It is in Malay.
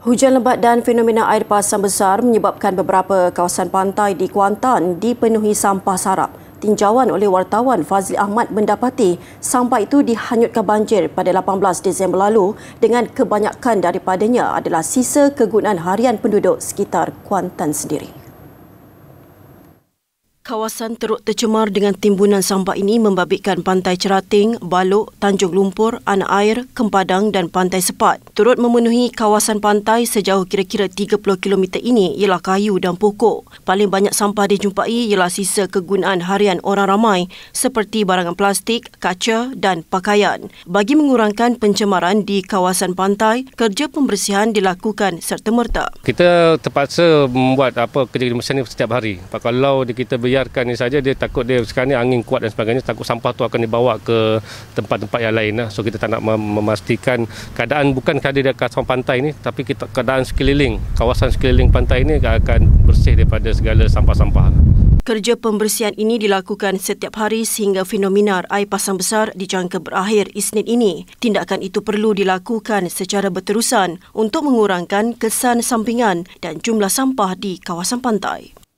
Hujan lebat dan fenomena air pasang besar menyebabkan beberapa kawasan pantai di Kuantan dipenuhi sampah sarap. Tinjauan oleh wartawan Fazli Ahmad mendapati sampah itu dihanyutkan banjir pada 18 Disember lalu dengan kebanyakan daripadanya adalah sisa kegunaan harian penduduk sekitar Kuantan sendiri. Kawasan teruk tercemar dengan timbunan sampah ini membabitkan Pantai Cerating, Balok, Tanjung Lumpur, Anak Air, Kempadang dan Pantai Sepat. Turut memenuhi kawasan pantai sejauh kira-kira 30km ini ialah kayu dan pokok. Paling banyak sampah dijumpai ialah sisa kegunaan harian orang ramai seperti barangan plastik, kaca dan pakaian. Bagi mengurangkan pencemaran di kawasan pantai, kerja pembersihan dilakukan serta-merta. Kita terpaksa membuat apa kerja di setiap hari. Kalau kita biar biarkan ini saja dia takut dia sekarang ni angin kuat dan sebagainya takut sampah tu akan dibawa ke tempat-tempat yang lain lah. so kita tak nak memastikan keadaan bukan kerana dia kawasan pantai ni tapi kita keadaan sekeliling kawasan sekeliling pantai ini akan bersih daripada segala sampah-sampah Kerja pembersihan ini dilakukan setiap hari sehingga fenomena air pasang besar dijangka berakhir Isnin ini. Tindakan itu perlu dilakukan secara berterusan untuk mengurangkan kesan sampingan dan jumlah sampah di kawasan pantai.